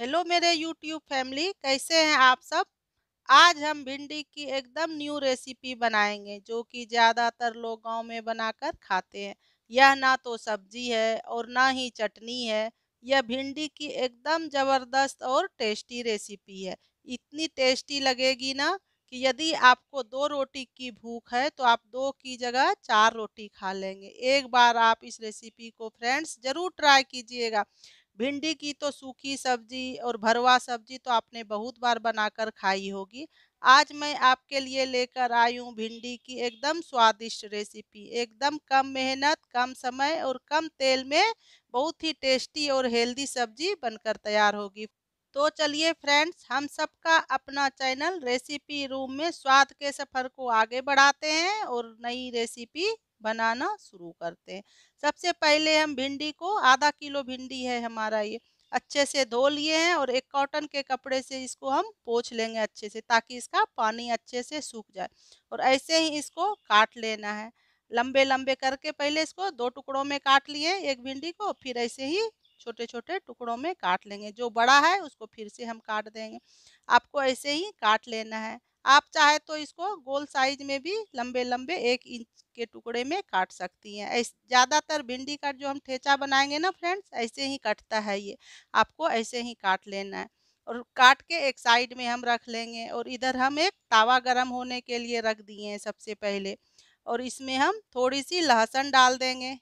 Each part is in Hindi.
हेलो मेरे यूट्यूब फैमिली कैसे हैं आप सब आज हम भिंडी की एकदम न्यू रेसिपी बनाएंगे जो कि ज़्यादातर लोग गांव में बनाकर खाते हैं यह ना तो सब्जी है और ना ही चटनी है यह भिंडी की एकदम ज़बरदस्त और टेस्टी रेसिपी है इतनी टेस्टी लगेगी ना कि यदि आपको दो रोटी की भूख है तो आप दो की जगह चार रोटी खा लेंगे एक बार आप इस रेसिपी को फ्रेंड्स ज़रूर ट्राई कीजिएगा भिंडी की तो सूखी सब्जी और भरवा सब्जी तो आपने बहुत बार बनाकर खाई होगी आज मैं आपके लिए लेकर आई हूँ भिंडी की एकदम स्वादिष्ट रेसिपी एकदम कम मेहनत कम समय और कम तेल में बहुत ही टेस्टी और हेल्दी सब्जी बनकर तैयार होगी तो चलिए फ्रेंड्स हम सबका अपना चैनल रेसिपी रूम में स्वाद के सफ़र को आगे बढ़ाते हैं और नई रेसिपी बनाना शुरू करते हैं सबसे पहले हम भिंडी को आधा किलो भिंडी है हमारा ये अच्छे से धो लिए हैं और एक कॉटन के कपड़े से इसको हम पोछ लेंगे अच्छे से ताकि इसका पानी अच्छे से सूख जाए और ऐसे ही इसको काट लेना है लंबे लंबे करके पहले इसको दो टुकड़ों में काट लिए एक भिंडी को फिर ऐसे ही छोटे छोटे टुकड़ों में काट लेंगे जो बड़ा है उसको फिर से हम काट देंगे आपको ऐसे ही काट लेना है आप चाहे तो इसको गोल साइज में भी लंबे लंबे एक इंच के टुकड़े में काट सकती हैं ऐसे ज़्यादातर भिंडी का जो हम ठेचा बनाएंगे ना फ्रेंड्स ऐसे ही कटता है ये आपको ऐसे ही काट लेना है और काट के एक साइड में हम रख लेंगे और इधर हम एक तावा गर्म होने के लिए रख दिए हैं सबसे पहले और इसमें हम थोड़ी सी लहसुन डाल देंगे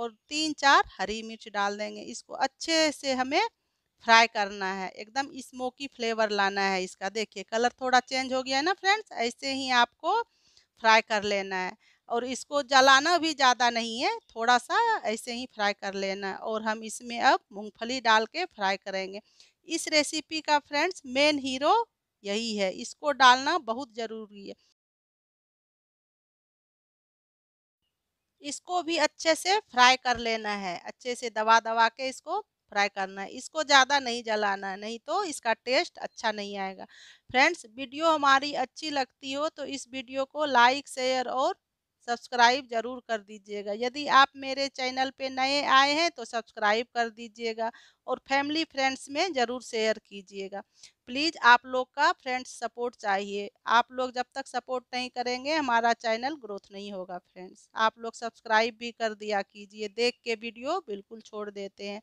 और तीन चार हरी मिर्च डाल देंगे इसको अच्छे से हमें फ्राई करना है एकदम स्मोकी फ्लेवर लाना है इसका देखिए कलर थोड़ा चेंज हो गया है ना फ्रेंड्स ऐसे ही आपको फ्राई कर लेना है और इसको जलाना भी ज़्यादा नहीं है थोड़ा सा ऐसे ही फ्राई कर लेना है और हम इसमें अब मूंगफली डाल के फ्राई करेंगे इस रेसिपी का फ्रेंड्स मेन हीरो यही है इसको डालना बहुत ज़रूरी है इसको भी अच्छे से फ्राई कर लेना है अच्छे से दबा दबा के इसको फ्राई करना है इसको ज़्यादा नहीं जलाना है नहीं तो इसका टेस्ट अच्छा नहीं आएगा फ्रेंड्स वीडियो हमारी अच्छी लगती हो तो इस वीडियो को लाइक शेयर और सब्सक्राइब जरूर कर दीजिएगा यदि आप मेरे चैनल पे नए आए हैं तो सब्सक्राइब कर दीजिएगा और फैमिली फ्रेंड्स में ज़रूर शेयर कीजिएगा प्लीज़ आप लोग का फ्रेंड्स सपोर्ट चाहिए आप लोग जब तक सपोर्ट नहीं करेंगे हमारा चैनल ग्रोथ नहीं होगा फ्रेंड्स आप लोग सब्सक्राइब भी कर दिया कीजिए देख के वीडियो बिल्कुल छोड़ देते हैं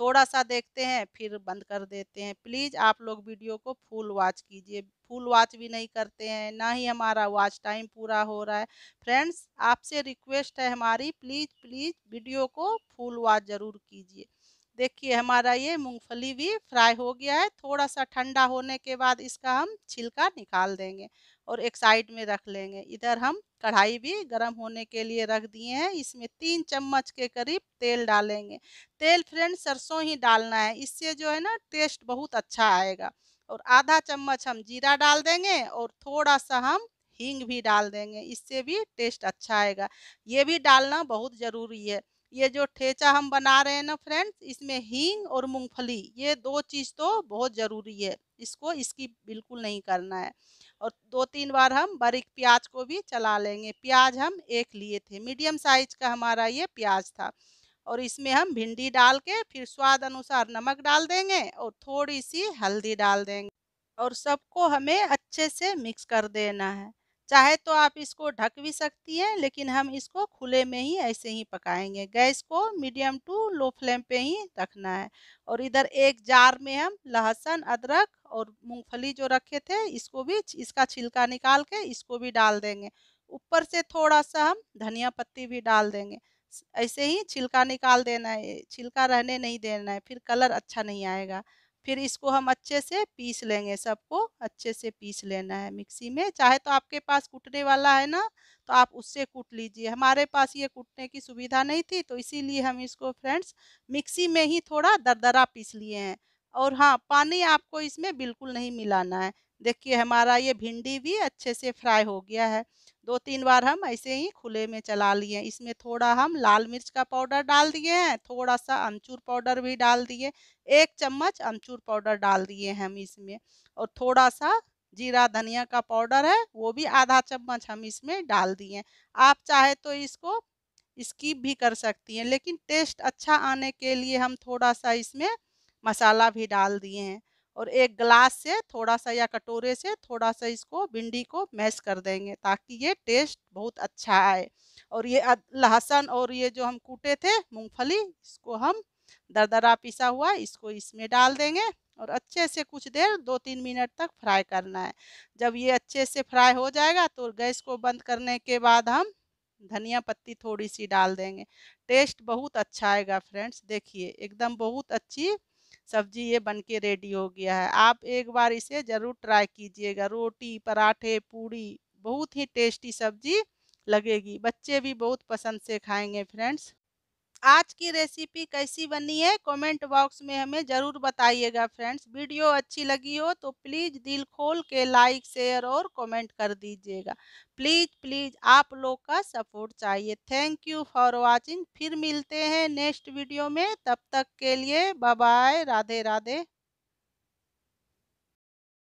थोड़ा सा देखते हैं फिर बंद कर देते हैं प्लीज़ आप लोग वीडियो को फुल वॉच कीजिए फुल वॉच भी नहीं करते हैं ना ही हमारा वॉच टाइम पूरा हो रहा है फ्रेंड्स आपसे रिक्वेस्ट है हमारी प्लीज़ प्लीज़ वीडियो को फुल वॉच ज़रूर कीजिए देखिए हमारा ये मूंगफली भी फ्राई हो गया है थोड़ा सा ठंडा होने के बाद इसका हम छिलका निकाल देंगे और एक साइड में रख लेंगे इधर हम कढ़ाई भी गर्म होने के लिए रख दिए हैं इसमें तीन चम्मच के करीब तेल डालेंगे तेल फ्रेंड सरसों ही डालना है इससे जो है ना टेस्ट बहुत अच्छा आएगा और आधा चम्मच हम जीरा डाल देंगे और थोड़ा सा हम हींग भी डाल देंगे इससे भी टेस्ट अच्छा आएगा ये भी डालना बहुत ज़रूरी है ये जो ठेचा हम बना रहे हैं ना फ्रेंड्स इसमें हींग और मूंगफली ये दो चीज़ तो बहुत ज़रूरी है इसको इसकी बिल्कुल नहीं करना है और दो तीन बार हम बारीक प्याज को भी चला लेंगे प्याज हम एक लिए थे मीडियम साइज का हमारा ये प्याज था और इसमें हम भिंडी डाल के फिर स्वाद अनुसार नमक डाल देंगे और थोड़ी सी हल्दी डाल देंगे और सबको हमें अच्छे से मिक्स कर देना है चाहे तो आप इसको ढक भी सकती हैं लेकिन हम इसको खुले में ही ऐसे ही पकाएंगे गैस को मीडियम टू लो फ्लेम पे ही रखना है और इधर एक जार में हम लहसुन अदरक और मूंगफली जो रखे थे इसको भी इसका छिलका निकाल के इसको भी डाल देंगे ऊपर से थोड़ा सा हम धनिया पत्ती भी डाल देंगे ऐसे ही छिलका निकाल देना है छिलका रहने नहीं देना है फिर कलर अच्छा नहीं आएगा फिर इसको हम अच्छे से पीस लेंगे सबको अच्छे से पीस लेना है मिक्सी में चाहे तो आपके पास कूटने वाला है ना तो आप उससे कूट लीजिए हमारे पास ये कूटने की सुविधा नहीं थी तो इसीलिए हम इसको फ्रेंड्स मिक्सी में ही थोड़ा दरदरा पीस लिए हैं और हाँ पानी आपको इसमें बिल्कुल नहीं मिलाना है देखिए हमारा ये भिंडी भी अच्छे से फ्राई हो गया है दो तीन बार हम ऐसे ही खुले में चला लिए इसमें थोड़ा हम लाल मिर्च का पाउडर डाल दिए हैं थोड़ा सा अमचूर पाउडर भी डाल दिए एक चम्मच अमचूर पाउडर डाल दिए हम इसमें और थोड़ा सा जीरा धनिया का पाउडर है वो भी आधा चम्मच हम इसमें डाल दिए आप चाहे तो इसको स्कीप भी कर सकती हैं लेकिन टेस्ट अच्छा आने के लिए हम थोड़ा सा इसमें मसाला भी डाल दिए हैं और एक ग्लास से थोड़ा सा या कटोरे से थोड़ा सा इसको भिंडी को मैश कर देंगे ताकि ये टेस्ट बहुत अच्छा आए और ये लहसुन और ये जो हम कूटे थे मूंगफली इसको हम दरदरा पिसा हुआ इसको इसमें डाल देंगे और अच्छे से कुछ देर दो तीन मिनट तक फ्राई करना है जब ये अच्छे से फ्राई हो जाएगा तो गैस को बंद करने के बाद हम धनिया पत्ती थोड़ी सी डाल देंगे टेस्ट बहुत अच्छा आएगा फ्रेंड्स देखिए एकदम बहुत अच्छी सब्जी ये बन के रेडी हो गया है आप एक बार इसे ज़रूर ट्राई कीजिएगा रोटी पराठे पूड़ी बहुत ही टेस्टी सब्जी लगेगी बच्चे भी बहुत पसंद से खाएंगे फ्रेंड्स आज की रेसिपी कैसी बनी है कमेंट बॉक्स में हमें ज़रूर बताइएगा फ्रेंड्स वीडियो अच्छी लगी हो तो प्लीज़ दिल खोल के लाइक शेयर और कमेंट कर दीजिएगा प्लीज़ प्लीज़ आप लोग का सपोर्ट चाहिए थैंक यू फॉर वाचिंग फिर मिलते हैं नेक्स्ट वीडियो में तब तक के लिए बाय राधे राधे